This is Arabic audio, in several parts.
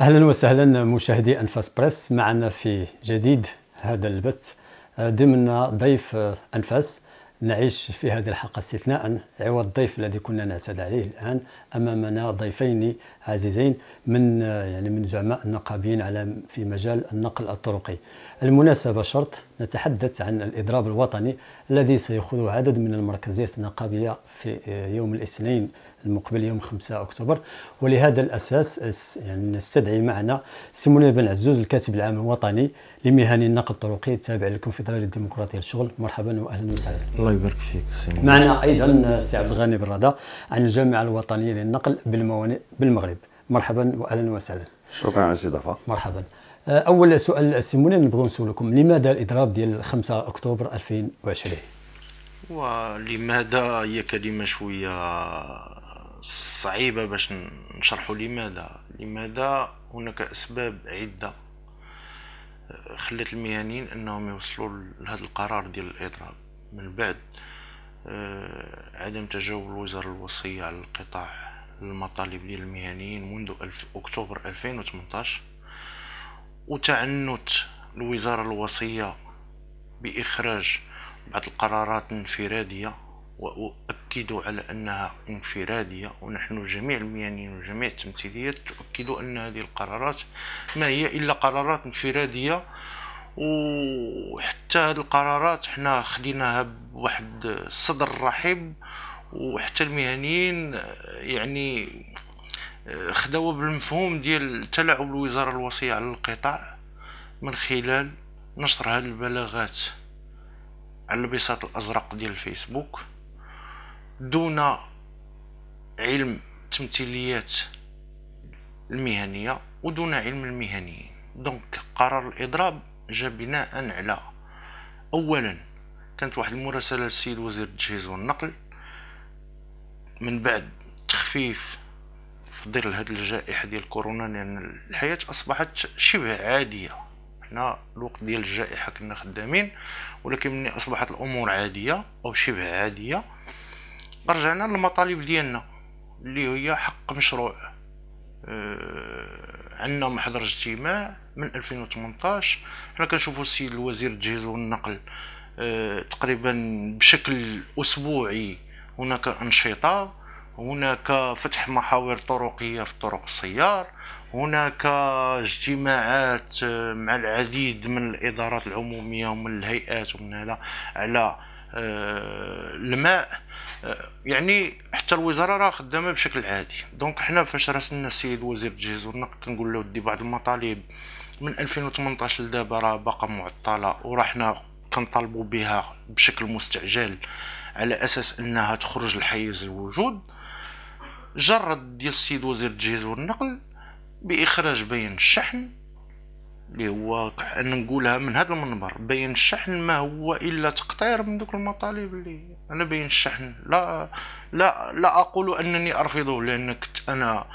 اهلا وسهلا مشاهدي انفاس بريس معنا في جديد هذا البث آه، ضمن ضيف آه، انفاس نعيش في هذه الحلقه استثناء عوض الضيف الذي كنا نعتاد عليه الان امامنا ضيفين عزيزين من آه، يعني من زعماء النقابيين على في مجال النقل الطرقي. المناسبه شرط نتحدث عن الاضراب الوطني الذي سيخوضه عدد من المركزيات النقابيه في يوم الاثنين المقبل يوم 5 أكتوبر ولهذا الأساس يعني نستدعي معنا سي بن عزوز الكاتب العام الوطني لمهن النقل الطرقي التابع للكونفدرالية الديمقراطية للشغل مرحبا وأهلا وسهلا الله يبارك فيك سي معنا أيضا سي عبد الغني بن عن الجامعة الوطنية للنقل بالموانئ بالمغرب مرحبا وأهلا وسهلا شكرا على الاستضافة مرحبا آه، اول سؤال سي نبغي نسولكم لماذا الاضراب ديال 5 اكتوبر 2020 ولماذا هي كلمه شويه صعيبة باش نشرحوا لماذا لماذا هناك أسباب عدة آه، خلت المهنيين أنهم يوصلوا لهذا القرار ديال الإضراب من بعد آه، عدم تجاوب الوزارة الوصية على القطاع المطالب ديال المهنيين منذ أكتوبر 2018 وتعنت الوزارة الوصية بإخراج بعض القرارات انفرادية وأؤكد على أنها انفرادية ونحن جميع الميانين وجميع التمثيليات تؤكد أن هذه القرارات ما هي إلا قرارات انفرادية وحتى هذه القرارات حنا خديناها بواحد الصدر رحب وحتى المهنيين يعني خداوها بالمفهوم ديال تلاعب الوزارة الوصية على القطاع من خلال نشر هذه البلاغات على البساط الأزرق ديال الفيسبوك دون علم تمثيليات المهنية ودون علم المهنيين دونك قرار الإضراب جا بناء على أولا كانت واحد المراسلة للسيد وزير التجهيز والنقل من بعد تخفيف في ظل هذه الجائحة ديال كورونا لأن الحياة أصبحت شبه عادية حنا الوقت ديال الجائحة كنا خدامين ولكن ملي أصبحت الأمور عادية أو شبه عادية رجعنا للمطالب ديالنا اللي هي حق مشروع أه عندنا محضر اجتماع من 2018 حنا كنشوفوا السيد الوزير التجهيز والنقل أه تقريبا بشكل اسبوعي هناك انشطه هناك فتح محاور طرقيه في طرق السيار هناك اجتماعات آه، مع العديد من الادارات العموميه ومن الهيئات ومن هذا على آه، الماء آه، يعني حتى الوزاره راه خدامه بشكل عادي دونك حنا فاش راسلنا السيد وزير التجهيز والنقل كنقول له دي بعض المطالب من 2018 لدابا راه باقا معطله وراحنا كنطالبوا بها بشكل مستعجل على اساس انها تخرج لحيز الوجود جرد ديال السيد وزير التجهيز والنقل باخراج بيان الشحن اللي هو انا نقولها من هذا المنبر بين الشحن ما هو الا تقطير من دوك المطالب اللي انا بين الشحن لا لا لا اقول انني ارفضه لان كنت انا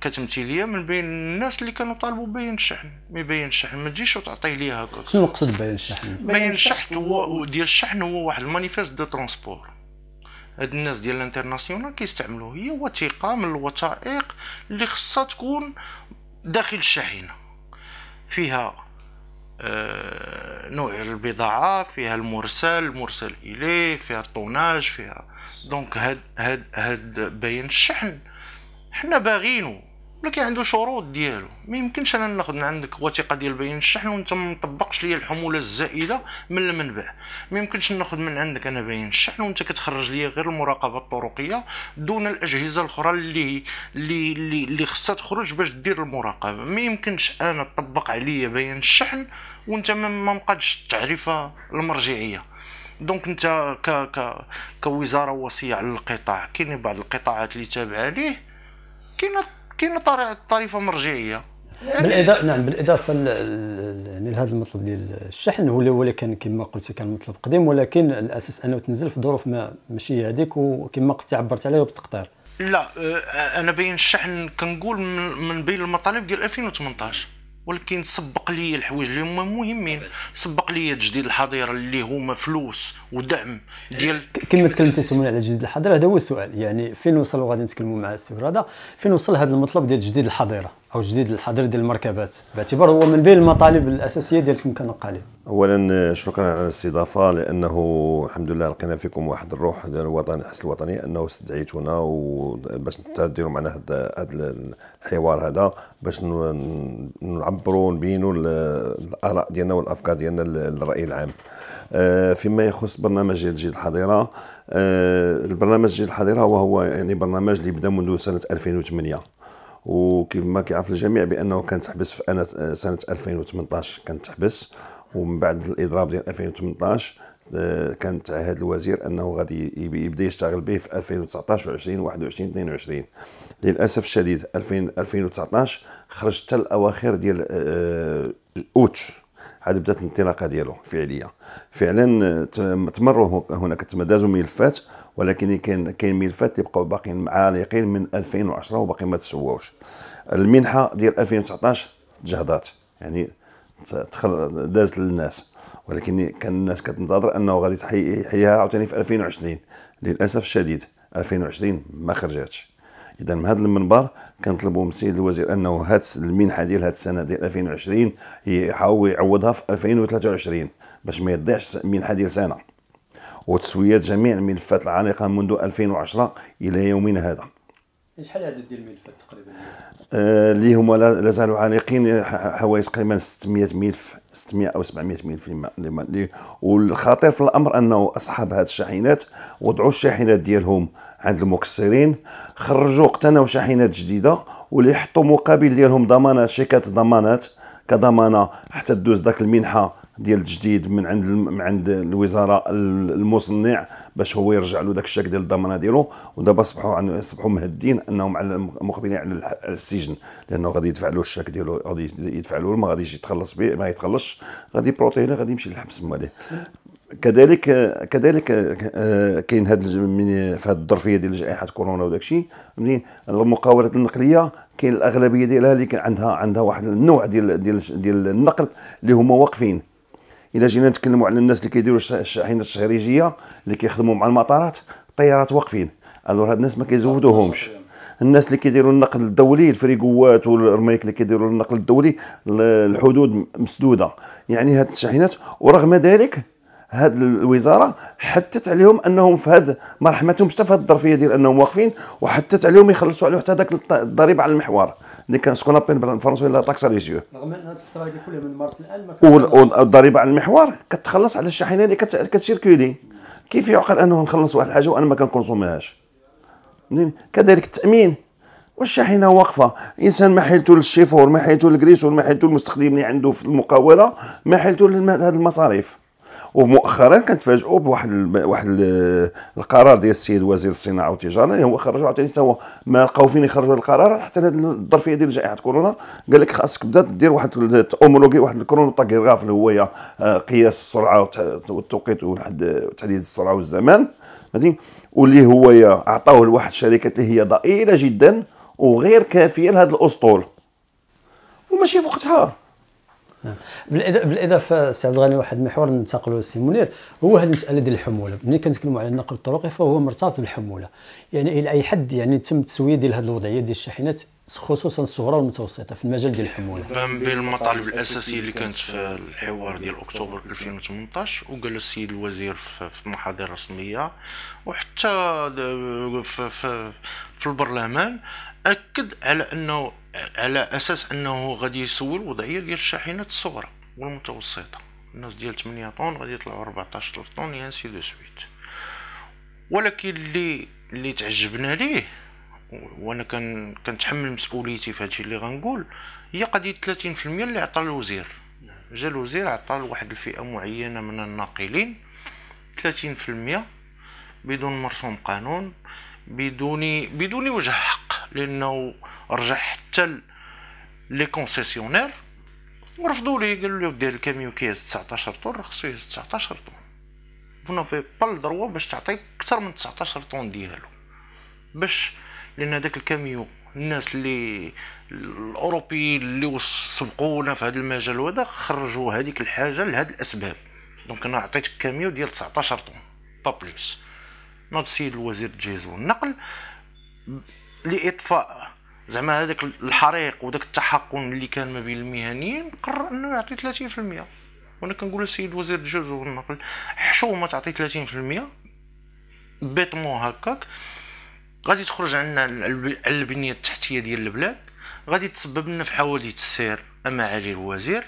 كتمثيليه من بين الناس اللي كانوا طالبوا بين الشحن مي بين الشحن ما تجيش وتعطي لي هكا شنو قصد بين الشحن بين الشحن هو ديال الشحن هو واحد المانيفيست دو ترونسبور هاد الناس ديال الانترناسيونال كيستعملوه هي وثيقه من الوثائق اللي خصها تكون داخل الشاحنه فيها آه، نوع البضاعة فيها المرسل المرسل إليه فيها الطوناج فيها دونك هاد هاد هاد باين الشحن حنا باغينو ولكن عنده شروط ديالو ما يمكنش انا ناخذ من عندك وثيقه ديال بيان الشحن وانت ما مطبقش ليا الحموله الزائده من المنبع ما يمكنش ناخذ من عندك انا بيان الشحن وانت كتخرج ليا غير المراقبه الطرقيه دون الاجهزه الاخرى اللي اللي اللي, اللي خصها تخرج باش دير المراقبه ما يمكنش انا تطبق عليا بيان الشحن وانت ما مقادش التعريفه المرجعيه دونك انت ك ك كوزاره وصيه على القطاع كاين بعض القطاعات اللي تابعه ليه كاين كاين طريفه مرجعيه نعم، يعني بالاضافه نعم بالاضافه لهذا المطلب ديال الشحن هو اللي كان كما قلت كان مطلب قديم ولكن الاساس انه تنزل في ظروف ما ماشي هذيك وكما قلت عبرت عليها بالتقطير لا انا بين الشحن كنقول من بين المطالب ديال 2018 ولكن سبق لي الحوايج اللي هما مهمين سبق لي تجديد الحظيره اللي هما فلوس ودعم ديال كما تكلمتي سمونا على تجديد الحظيره هذا هو السؤال يعني فين وصل وغادي نتكلموا مع السي فين وصل هذا المطلب ديال تجديد الحظيره او جديد الحظر ديال المركبات باعتبار هو من بين المطالب الاساسيه ديالكم كنقالب اولا شكرا على الاستضافه لانه الحمد لله لقينا فيكم واحد الروح ديال الوطن الحس الوطني انه استدعيتونا باش تديروا معنا هذا الحوار هذا باش نعبروا ونبينوا الاراء ديالنا والافكار ديالنا للراي العام آه، فيما يخص برنامج الجيل الحاضره آه، البرنامج الجيل الحاضره وهو يعني برنامج اللي بدا منذ سنه 2008 وكيف ما كيعرف الجميع بانه كان تحبس في آه، سنه 2018 كان تحبس ومن بعد الاضراب ديال 2018 كان تعهد الوزير انه غادي يبدا يشتغل به في 2019 و20 21 22 للاسف الشديد 2019 خرج حتى الاواخر ديال آه، آه، اوت عاد بدات الانطلاقه ديالو فعليا فعلا تمروا هناك تمدازوا ملفات ولكن كاين كاين ملفات اللي بقاو باقيين معالقين من 2010 وباقي ما تسواوش المنحه ديال 2019 تجهضات يعني دازت للناس ولكن كان الناس كتنتظر انه غادي تحيها عاوتاني في 2020 للاسف الشديد 2020 ما خرجاتش اذا من هذا المنبر كنطلبوا من السيد الوزير انه هاد المنحه ديال هاد السنه ديال 2020 يحاول يعوضها في 2023 باش ما يضيعش منحه ديال سنه وتسويه جميع الملفات العالقه منذ 2010 الى يومنا هذا شحال هذا ديال الملفات تقريبا آه، اللي هما هما لازالوا عالقين حوالي تقريبا 600 ملف 600 او 700 ملف اللي والخطير في الامر انه اصحاب هذه الشاحنات وضعوا الشاحنات ديالهم عند المكسرين خرجوا اقتنوا شاحنات جديده واللي حطوا مقابل ديالهم ضمانات شركات ضمانات كضمانه حتى دوز ذاك المنحه ديال التجديد من عند من عند الوزاره المصنع باش هو يرجع له داك الشك ديال الضمانه ديالو ودابا اصبحوا اصبحوا مهدين انهم على مقبلين على السجن لانه غادي يدفع له الشك ديالو غادي يدفع له ما غاديش يتخلص به ما يتخلصش غادي بروتينا غادي يمشي للحبس ما كذلك كذلك آه، كاين هاد في هاد الظرفيه ديال جائحه كورونا وداك الشيء منين المقاولات النقليه كاين الاغلبيه ديالها اللي كان عندها عندها واحد النوع ديال ديال ديال النقل اللي هما واقفين الا جينا نتكلموا على الناس اللي كيديروا الشاحنات التشهيريه اللي كيخدموا مع المطارات الطيارات واقفين الوغ هاد الناس ما كيزودوهمش الناس اللي كيديروا النقل الدولي الفريقوات والرميك اللي كيديروا النقل الدولي الحدود مسدوده يعني هاد الشاحنات ورغم ذلك هاد الوزاره حتت عليهم انهم في هاد ما رحمتهمش حتى في هاد الظرفيه ديال انهم واقفين وحتت عليهم يخلصوا عليه حتى داك الضريبه على المحور اللي كان سكون ابين بالفرنسوي لا تاكس على رغم ان هاد الفتره هادي كلها من مارس الان والضريبه على المحور كتخلص على الشاحنه اللي كتسيركولي كيف يعقل انه نخلص واحد الحاجه وانا ما كنكونسوميهاش كذلك التامين والشاحنه واقفه انسان ما حيلتو للشيفور ما حيلتو للكريسون ما حيلتو للمستخدم اللي عنده في المقاوله ما حيلتو لهاد المصاريف ومؤخرا كنتفاجئوا بواحد ال... واحد القرار ديال السيد وزير الصناعه والتجاره اللي يعني هو خرجوا عاوتاني حتى هو ما لقاو فين يخرجوا القرار حتى الظرفيه ديال جائحه كورونا قال لك خاصك تبدا دير واحد التومولوجي واحد الكرونوتاغراف اللي هو آه، قياس السرعه والتوقيت وحد تحديد السرعه والزمان فهمتي واللي هو عطاوه لواحد الشركات اللي هي ضئيله جدا وغير كافيه لهذا الاسطول وماشي في وقتها بالاضافه سعد عبد واحد المحور ننتقلوا للسي منير هو هذه المساله ديال الحموله ملي كنتكلموا على النقل الطرقي فهو مرتبط بالحموله يعني الى اي حد يعني تم التسويه ديال هذه الوضعيه ديال الشاحنات خصوصا الصغرى والمتوسطه في المجال ديال الحموله من نعم، بين المطالب الاساسيه اللي كانت في الحوار ديال اكتوبر 2018 وقال السيد الوزير في محاضره رسميه وحتى في البرلمان اكد على انه على اساس انه غادي يسوي الوضعيه ديال الشاحنات الصغرى والمتوسطه الناس ديال 8 طن غادي يطلعوا 14 طن يعني سي دو سويت ولكن اللي اللي تعجبنا ليه وانا كان كنتحمل مسؤوليتي في هادشي اللي غنقول هي قضيه 30% اللي عطى الوزير جا الوزير عطى لواحد الفئه معينه من الناقلين 30% بدون مرسوم قانون بدون بدون وجه حق لانه رجع حتى لي كونسيسيونير ورفضوا ليه قالوا له دير الكاميو كيهز 19 طن خصو يهز 19 طن فون في با الدروا باش تعطي اكثر من 19 طن ديالو باش لان داك الكاميو الناس اللي الاوروبيين اللي سبقونا في هذا المجال وهذا خرجوا هذيك الحاجه لهذ الاسباب دونك انا عطيتك كاميو ديال 19 طن با بليس نوض السيد الوزير التجهيز والنقل لاطفاء زعما هذاك الحريق وداك التحقن اللي كان ما بين المهنيين قرر انه يعطي 30% وانا كنقول للسيد وزير الجوز والنقل حشومه تعطي 30% بيطمو هكاك غادي تخرج عندنا البنيه التحتيه ديال البلاد غادي تسبب لنا في حوادث السير اما معالي الوزير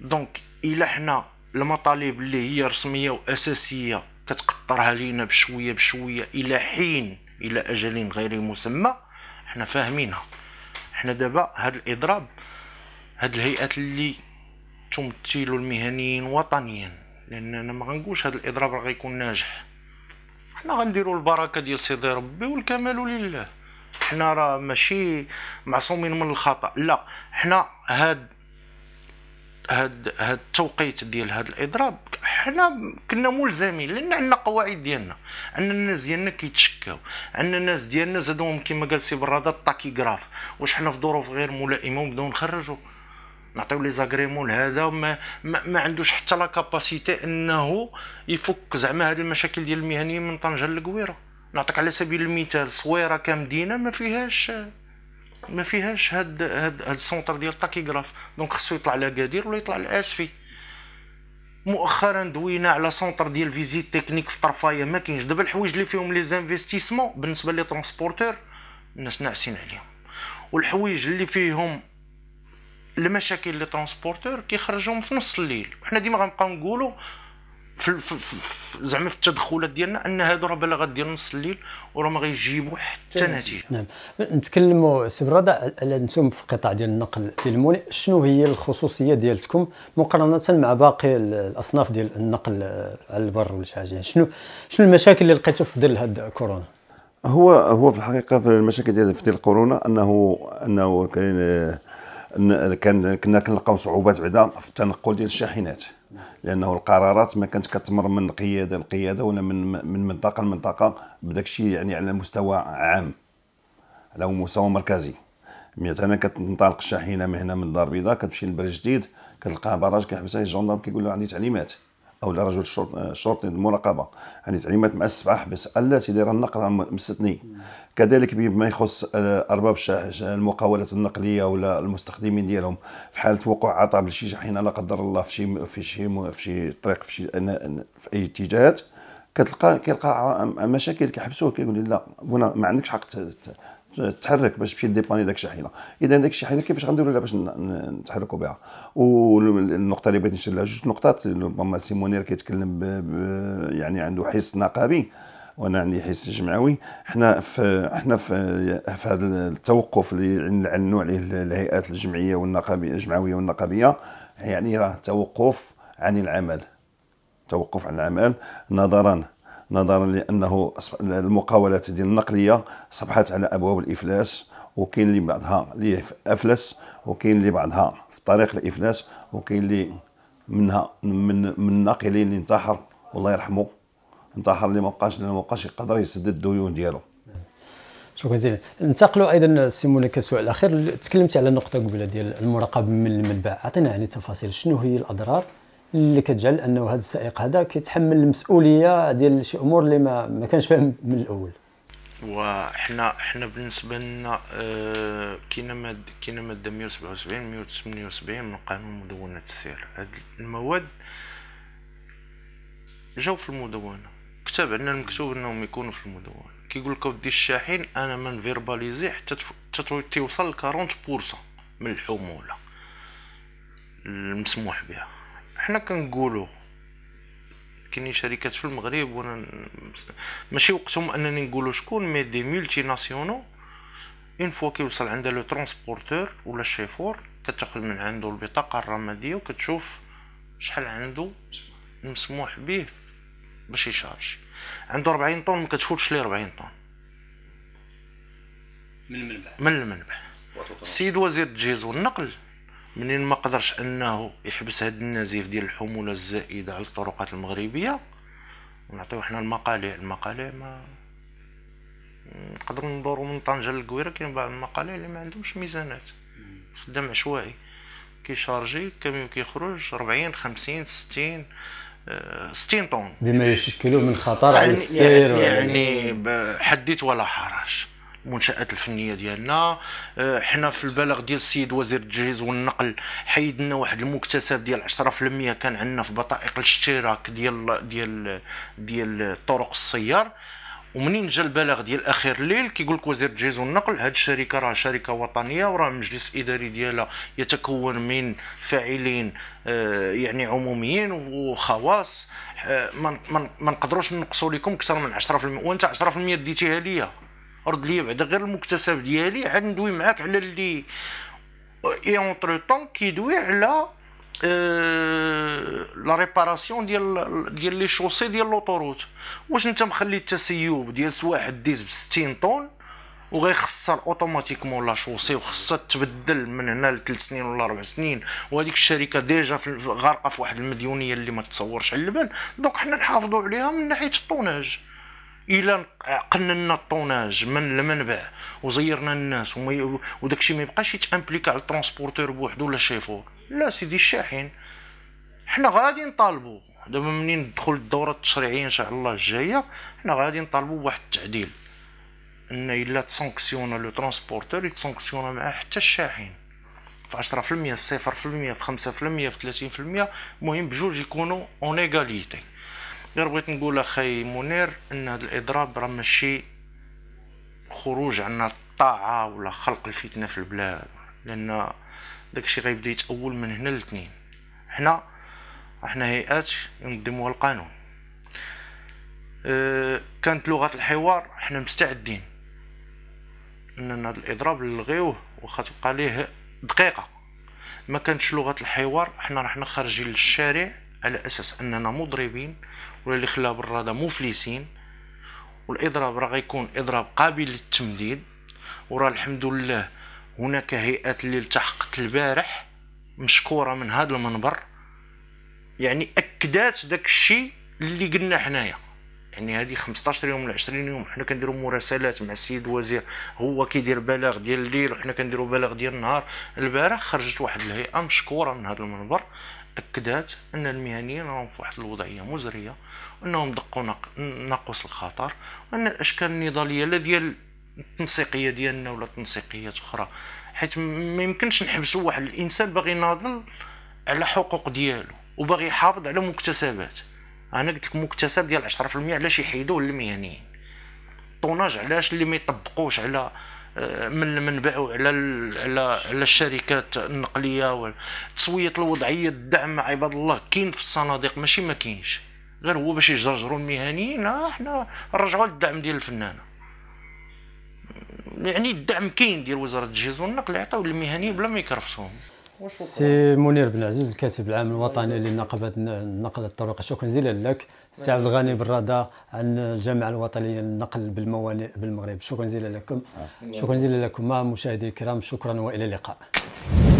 دونك الا حنا المطالب اللي هي رسميه واساسيه كتقطرها لينا بشويه بشويه الى حين الى اجل غير مسمى حنا فاهمينها حنا دابا هاد الاضراب هاد الهيئات اللي تمثل المهنيين وطنيا لان انا ما غنقولش هاد الاضراب راه غيكون ناجح حنا غنديروا البركه ديال سيدي ربي والكمال لله حنا راه ماشي معصومين من الخطا لا حنا هاد هاد هاد التوقيت ديال هاد الاضراب حنا كنا ملزمين لان عندنا قواعد ديالنا ان الناس ديالنا كيتشكاو ان الناس ديالنا زادوهم كما قال سي برادا الطاكيغراف واش حنا في ظروف غير ملائمه ونبداو نخرجوا نعطيو لي زاغريمون لهذا ما, ما, ما عندوش حتى لا كاباسيتي انه يفك زعما هاد المشاكل ديال المهنيين من طنجه للقويره نعطيك على سبيل المثال صويره كمدينه ما فيهاش ما فيهاش هاد هاد, هاد السونتر ديال التاكيغراف دونك خصو يطلع كادير ولا يطلع لاسفي مؤخرا دوينا على سونتر ديال فيزيت تكنيك في طرفايه ما كاينش دابا الحوايج اللي فيهم لي زانفستيسمون بالنسبه لي ترونسبورتور الناس ناعسين عليهم والحوايج اللي فيهم المشاكل لي ترونسبورتور كيخرجهم في نص الليل وحنا ديما غنبقاو نقولوا في, زعما في التدخلات ديالنا ان هادو راه بلا غدير نص الليل وراه ما غيجيبوا حتى نتيجه نعم نتكلموا سي برادا على انتم في قطاع ديال النقل المولي شنو هي الخصوصيه ديالتكم مقارنه مع باقي الاصناف ديال النقل على البر ولا شي حاجه يعني شنو شنو المشاكل اللي لقيتوا في ظل هاد كورونا هو هو في الحقيقه في المشاكل ديال في ديال كورونا انه انه كاين كان كنا كنلقاو صعوبات بعدا في التنقل ديال الشاحنات لانه القرارات ما كانت كتمر من قياده لقياده ولا من من منطقه لمنطقه بداك الشيء يعني على مستوى عام على مستوى مركزي مثلا كتنطلق الشاحنه من هنا من الدار البيضاء كتمشي للبرج جديد كتلقى براج كيحبسها الجندرم كيقول له عندي تعليمات او لرجل الشرطي المراقبه يعني تعليمات مع السبعه حبس الا سيدي راه النقل مستثني كذلك بما يخص آه، ارباب المقاولات النقليه ولا المستخدمين ديالهم في حاله وقوع عطب لشي شاحنه لا قدر الله في شي في شي في شي طريق في شي في اي اتجاهات كتلقى كيلقى مشاكل كيحبسوه كيقول لا ما عندكش حق تحرك باش تمشي ديباني داك الشاحنه اذا داك الشاحنه كيفاش غنديروا لها باش نتحركوا بها والنقطه اللي بغيت نشير لها جوج نقطات ربما سيمونير كيتكلم يعني عنده حس نقابي وانا عندي حس جمعوي حنا في حنا في, في هذا التوقف اللي علنوا عليه الهيئات الجمعيه والنقابيه الجمعويه والنقابيه يعني راه توقف عن العمل توقف عن العمل نظرا نظرا لانه المقاولات ديال النقليه صبحت على ابواب الافلاس وكاين اللي بعضها اللي افلس وكاين اللي بعضها في طريق الافلاس وكاين اللي منها من من الناقلين اللي انتحر والله يرحمه انتحر اللي ما بقاش ما بقاش يقدر يسدد الديون ديالو شكرا جزيلا ننتقلوا ايضا سيمون كسؤال السؤال الاخير تكلمت على النقطه قبيله ديال المراقبه من المنبع اعطينا يعني تفاصيل شنو هي الاضرار اللي كتجعل انه هذا السائق هذا كيتحمل المسؤوليه ديال شي امور اللي ما, ما كانش فاهم من الاول وحنا حنا بالنسبه لنا اه كاينه ماده كاينه ماده 177 178 من قانون مدونه السير هاد المواد جاو في المدونه كتب عندنا المكتوب انهم يكونوا في المدونه كيقول لك اودي الشاحن انا من فيرباليزي حتى توصل ل 40% من الحموله المسموح بها حنا كنقولوا كاينين شركات في المغرب وانا ماشي وقتهم انني نقولوا شكون مي دي مولتي ناسيونو اون فوا كيوصل عندها لو ترونسبورتور ولا الشيفور كتاخذ من عنده البطاقه الرماديه وكتشوف شحال عنده مسموح به باش يشارج عنده 40 طن ما كتفوتش ليه 40 طن من المنبع من المنبع السيد وزير التجهيز والنقل منين ما قدرش انه يحبس هاد النزيف ديال الحموله الزائده على الطرقات المغربيه ونعطيو حنا المقالع المقالع ما نقدروا ندورو من طنجه للكويره كاين بعض المقالع اللي ما عندهمش ميزانات خدام عشوائي كيشارجي كاميو كيخرج 40 50 60 60 طن بما يعني يشكله من خطر على يعني السير يعني, يعني, يعني حديت ولا حرج المنشات الفنيه ديالنا آه، حنا في البلاغ ديال السيد وزير التجهيز والنقل حيد لنا واحد المكتسب ديال 10% كان عندنا في بطائق الاشتراك ديال ديال ديال طرق السيار ومنين جا البلاغ ديال اخر الليل كيقول لك وزير التجهيز والنقل هاد الشركه راه شركه وطنيه وراه المجلس الاداري ديالها يتكون من فاعلين آه، يعني عموميين وخواص آه، ما نقدروش نقصوا لكم اكثر من 10% وانت 10% ديتيها ليا رد لي بعدا غير المكتسب ديالي عاد ندوي معاك على اللي اي اونتر طون كيدوي على لا ريباراسيون ديال ديال لي شوسي ديال لوطوروت واش انت مخلي التسيب ديال سواح ديز ب 60 طون وغيخسر اوتوماتيكمون لا شوسي وخصها تبدل من هنا لثلاث سنين ولا اربع سنين وهذيك الشركه ديجا غارقه في واحد المديونيه اللي ما تصورش على البال دونك حنا نحافظوا عليها من ناحيه الطوناج الا قننا الطوناج من المنبع وزيرنا الناس وداك الشيء ما يبقاش يتامبليكا على الترونسبورتور بوحدو ولا الشيفور لا سيدي الشاحن حنا غادي نطالبوا دابا منين ندخل الدوره التشريعيه ان شاء الله الجايه حنا غادي نطالبوا بواحد التعديل ان الا تسانكسيونا لو ترونسبورتور يتسانكسيونا معاه حتى الشاحن في 10% في 0% في 5% في 30% المهم بجوج يكونوا اون ايغاليتي غير بغيت نقول اخي منير ان هذا الاضراب راه ماشي خروج عنا الطاعه ولا خلق الفتنه في البلاد لان داكشي غيبدا يتاول من هنا للاثنين حنا احنا هيئات ينظموها القانون أه، كانت لغه الحوار حنا مستعدين ان هذا الاضراب نلغيوه واخا تبقى ليه دقيقه ما كانتش لغه الحوار حنا رحنا خارجين للشارع على اساس اننا مضربين ولا اللي خلاه بالراده مفلسين والاضراب راه غيكون اضراب قابل للتمديد وراه الحمد لله هناك هيئات اللي التحقت البارح مشكوره من هذا المنبر يعني اكدات داك الشيء اللي قلنا حنايا يعني هذه 15 يوم ولا 20 يوم حنا كنديروا مراسلات مع السيد الوزير هو كيدير بلاغ ديال الليل وحنا كنديروا بلاغ ديال النهار البارح خرجت واحد الهيئه مشكوره من هذا المنبر اكدت ان المهنيين راهم في واحد الوضعيه مزريه وانهم دقوا ناقوس الخطر وان الاشكال النضاليه لا ديال التنسيقيه ديالنا ولا تنسيقيات اخرى حيت ما يمكنش نحبسوا واحد الانسان باغي يناضل على حقوق ديالو وباغي يحافظ على مكتسبات انا قلت لك مكتسب ديال 10% علاش يحيدوه للمهنيين الطوناج علاش اللي ما يطبقوش على آه، من باعوا على على على الشركات النقليه تسويه الوضعيه الدعم مع عباد الله كاين في الصناديق ماشي ما كاينش غير هو باش يجرجروا المهنيين اه حنا نرجعوا للدعم ديال الفنانه يعني الدعم كاين ديال وزاره الجهاز والنقل عطاو للمهنيين بلا ما يكرفسوهم سي منير بن عزوز الكاتب العام الوطني أيوة. لنقابه النقل الطرق شكرا جزيلا لك سي عبد الغني رضا عن الجامعه الوطنيه للنقل بالموانئ بالمغرب شكرا جزيلا لكم آه. شكرا جزيلا لكم مع مشاهدي الكرام شكرا والى اللقاء